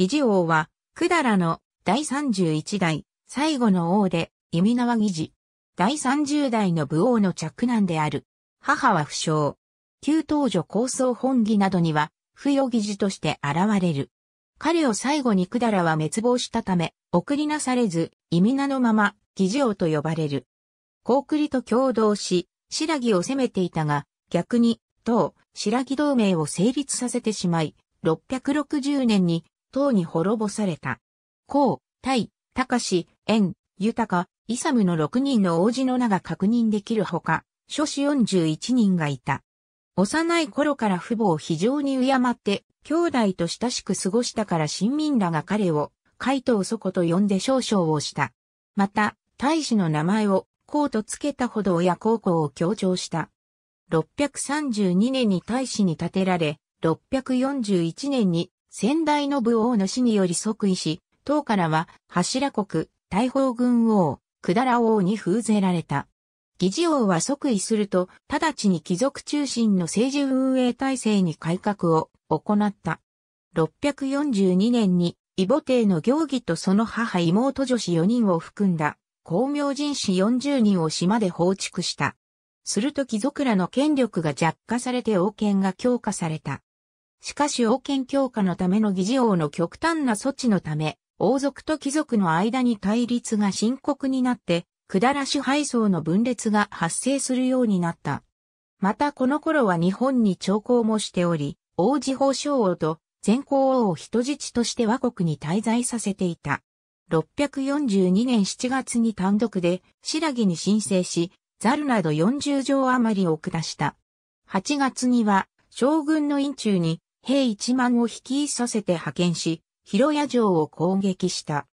議事王は、だらの第31代、最後の王で、意味縄議事。第30代の武王の嫡男である。母は不詳。旧当女構想本義などには、不与議事として現れる。彼を最後にだらは滅亡したため、送りなされず、意味名のまま、議事王と呼ばれる。高栗と共同し、白木を攻めていたが、逆に、当、白木同盟を成立させてしまい、660年に党に滅ぼされた。孔、大、隆、円、豊、イサムの6人の王子の名が確認できるほか、諸子41人がいた。幼い頃から父母を非常に敬って、兄弟と親しく過ごしたから親民らが彼を、海藤祖子と呼んで少々をした。また、大使の名前を、孔と付けたほど親孝行を強調した。632年に大使に建てられ、641年に先代の武王の死により即位し、唐からは柱国、大宝軍王、下ら王に封ぜられた。議事王は即位すると、直ちに貴族中心の政治運営体制に改革を行った。642年に、異母帝の行儀とその母妹女子4人を含んだ、光明人士40人を島で放逐した。すると貴族らの権力が弱化されて王権が強化された。しかし王権強化のための議事王の極端な措置のため、王族と貴族の間に対立が深刻になって、くだらし配送の分裂が発生するようになった。またこの頃は日本に朝貢もしており、王子法昭王と前皇王を人質として和国に滞在させていた。642年7月に単独で白木に申請し、ザルなど40条余りを下した。8月には将軍の院中に兵一万を率いさせて派遣し、広屋城を攻撃した。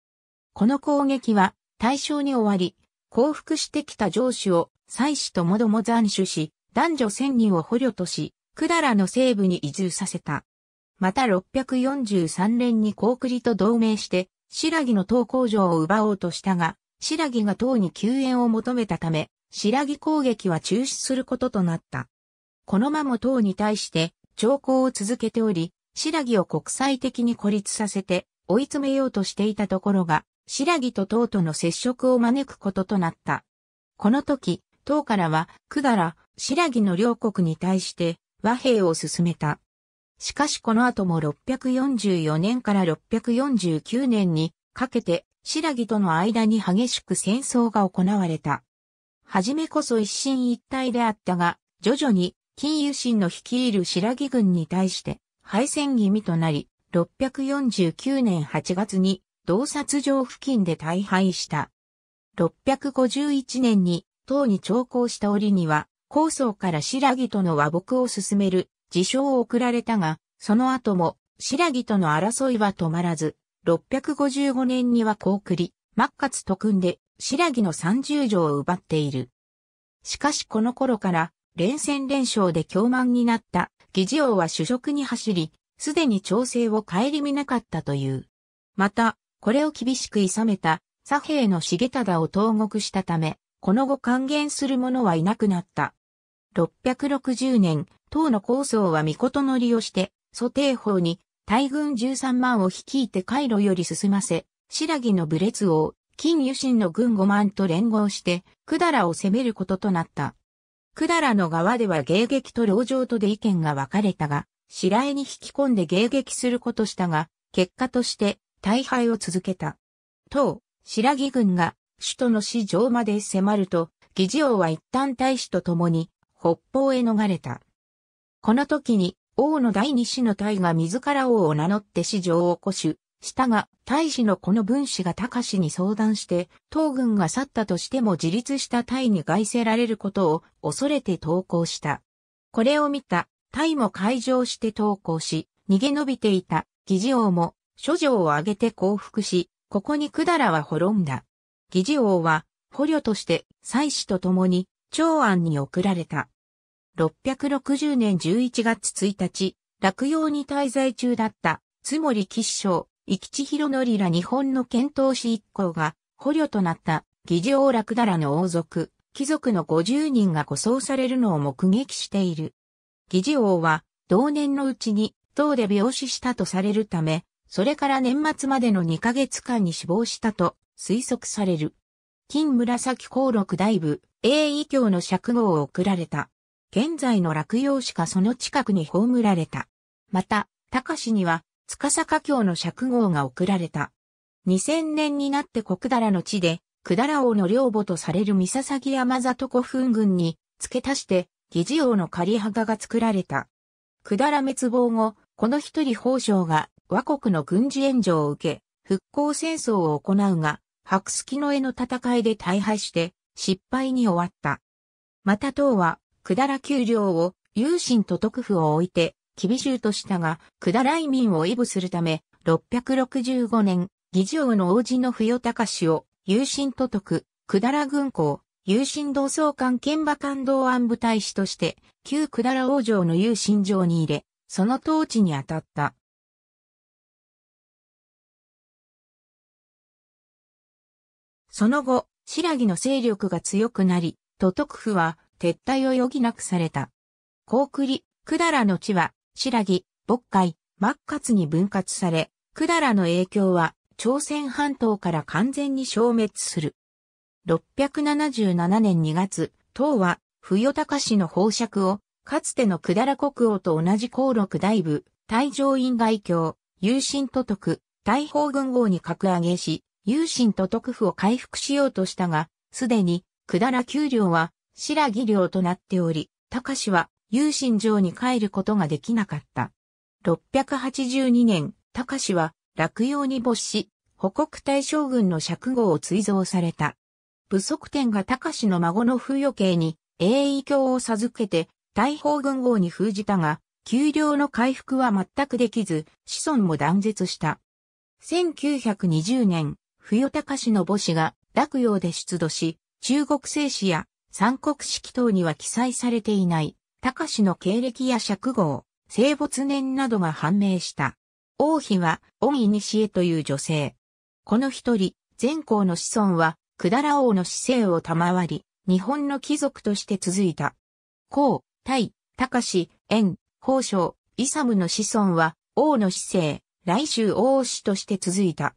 この攻撃は大正に終わり、降伏してきた城主を妻子ともども斬首し、男女千人を捕虜とし、百済の西部に移住させた。また643年に高栗と同盟して、白木の東工場を奪おうとしたが、白木が党に救援を求めたため、白木攻撃は中止することとなった。この間も党に対して、長考を続けており、白木を国際的に孤立させて追い詰めようとしていたところが、白木と党との接触を招くこととなった。この時、党からは、だら、白木の両国に対して和平を進めた。しかしこの後も644年から649年にかけて白木との間に激しく戦争が行われた。はじめこそ一進一退であったが、徐々に金融神の率いる白木軍に対して敗戦気味となり、649年8月に洞察城付近で大敗した。651年に唐に長考した折には、高層から白木との和睦を進める自称を送られたが、その後も白木との争いは止まらず、655年にはこう送り、末活と組んで白木の三十条を奪っている。しかしこの頃から連戦連勝で強慢になった議事王は主食に走り、すでに調整を顧みなかったという。また、これを厳しく諌めた左兵の重忠を投獄したため、この後還元する者はいなくなった。660年、党の構想は御事乗りをして、蘇帝法に大軍13万を率いて回路より進ませ、白木の武列王、金油神の軍5万と連合して、百済を攻めることとなった。百済の側では迎撃と籠城とで意見が分かれたが、白江に引き込んで迎撃することしたが、結果として大敗を続けた。当、白木軍が首都の市場まで迫ると、議事王は一旦大使と共に北方へ逃れた。この時に、王の第二子の大が自ら王を名乗って市場を起こし、したが、大使のこの分子が高氏に相談して、東軍が去ったとしても自立した隊に外せられることを恐れて投降した。これを見た、タも会場して投降し、逃げ延びていた、議事王も、諸女を挙げて降伏し、ここに百済は滅んだ。議事王は、捕虜として、妻子と共に、長安に送られた。660年11月1日、落葉に滞在中だった、つもり吉祥、生地広則ら日本の遣唐使一行が捕虜となった議事王楽だらの王族、貴族の50人が護送されるのを目撃している。議事王は同年のうちに唐で病死したとされるため、それから年末までの2ヶ月間に死亡したと推測される。金紫光禄大部、英異教の釈号を送られた。現在の落葉しかその近くに葬られた。また、高氏には司家教の釈号が贈られた。2000年になって国だらの地で、だら王の領母とされる三笹山里古墳群に付け足して、議事王の仮墓が作られた。だら滅亡後、この一人法将が和国の軍事援助を受け、復興戦争を行うが、白月の絵の戦いで大敗して失敗に終わった。また党は、だら丘陵を、有心と徳府を置いて、厳しゅうとしたが、下い民を威武するため、665年、議場の王子の不与高氏を、有心都督、だら軍港、有心同窓官剣馬官道安部大使として、旧だら王城の有心城に入れ、その統治に当たった。その後、白木の勢力が強くなり、都督府は撤退を余儀なくされた。高栗、百済の地は白木、渤海、末活に分割され、百済の影響は朝鮮半島から完全に消滅する。677年2月、唐は、冬高氏の宝釈を、かつての百済国王と同じ高禄大部、大乗院外教、有心都督、大宝軍王に格上げし、有心都督府を回復しようとしたが、すでに、百済給料は、白木領となっており、高氏は、有心城に帰ることができなかった。682年、高氏は落葉に没し、保国大将軍の釈号を追贈された。武則天が高氏の孫の風余計に栄意教を授けて大砲軍号に封じたが、給料の回復は全くできず、子孫も断絶した。1920年、冬高氏の母子が落葉で出土し、中国製紙や三国式等には記載されていない。隆の経歴や釈号、生没年などが判明した。王妃は、恩イニシエという女性。この一人、善光の子孫は、百済王の子勢を賜り、日本の貴族として続いた。孔、大、隆、縁、宝生、イサムの子孫は、王の子勢、来州王子として続いた。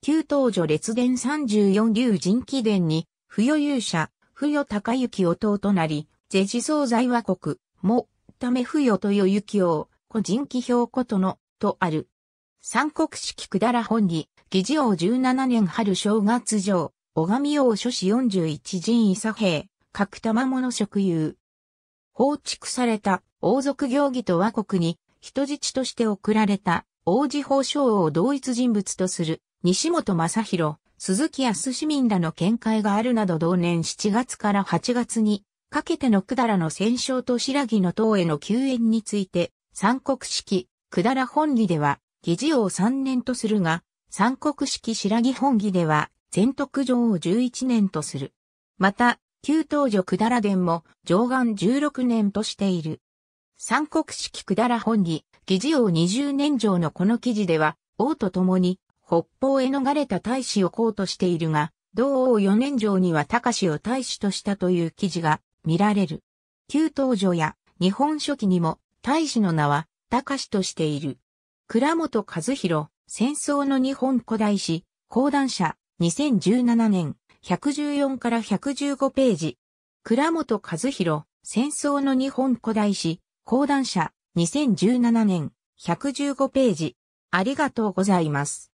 旧東女列伝三十四流人気伝に、不余勇者、不余高行弟なり、是地総在和国、も、ため不与とよゆきよう、個人記表ことの、とある。三国式くだら本に、議事王十七年春正月上、拝み王諸子四十一人伊佐兵、各玉物職有。放逐された王族行儀と和国に人質として送られた王子法相を同一人物とする西本正宏、鈴木康市民らの見解があるなど同年七月から八月にかけての百済の戦勝と白木の党への救援について、三国式、百済本義では、議事を3年とするが、三国式白木本義では、全徳上を11年とする。また、旧東女百済伝も、上岸16年としている。三国式百済本義、議事王20年上のこの記事では、王と共に、北方へ逃れた大使を公としているが、同王4年上には高氏を大使としたという記事が見られる。旧東女や日本書紀にも大使の名は高しとしている。倉本和弘、戦争の日本古代史、講談社、2017年、114から115ページ。倉本和弘、戦争の日本古代史、講談社、2017年、115ページ。ありがとうございます。